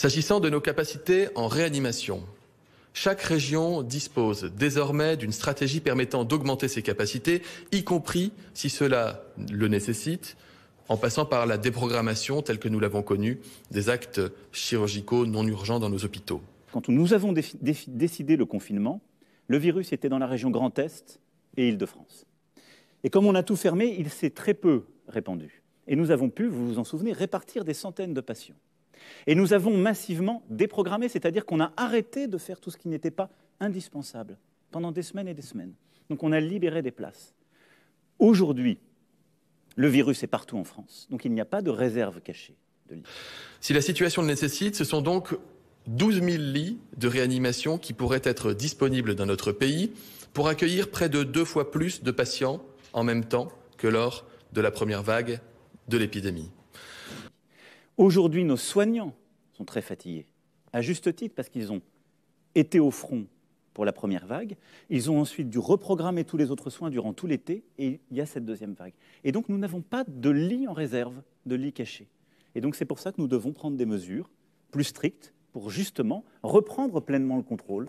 S'agissant de nos capacités en réanimation, chaque région dispose désormais d'une stratégie permettant d'augmenter ses capacités, y compris si cela le nécessite, en passant par la déprogrammation, telle que nous l'avons connue, des actes chirurgicaux non urgents dans nos hôpitaux. Quand nous avons décidé le confinement, le virus était dans la région Grand Est et Île-de-France. Et comme on a tout fermé, il s'est très peu répandu. Et nous avons pu, vous vous en souvenez, répartir des centaines de patients. Et nous avons massivement déprogrammé, c'est-à-dire qu'on a arrêté de faire tout ce qui n'était pas indispensable pendant des semaines et des semaines. Donc on a libéré des places. Aujourd'hui, le virus est partout en France, donc il n'y a pas de réserve cachée de lits. Si la situation le nécessite, ce sont donc 12 000 lits de réanimation qui pourraient être disponibles dans notre pays pour accueillir près de deux fois plus de patients en même temps que lors de la première vague de l'épidémie. Aujourd'hui, nos soignants sont très fatigués, à juste titre, parce qu'ils ont été au front pour la première vague, ils ont ensuite dû reprogrammer tous les autres soins durant tout l'été, et il y a cette deuxième vague. Et donc nous n'avons pas de lit en réserve, de lit caché. Et donc c'est pour ça que nous devons prendre des mesures plus strictes pour justement reprendre pleinement le contrôle.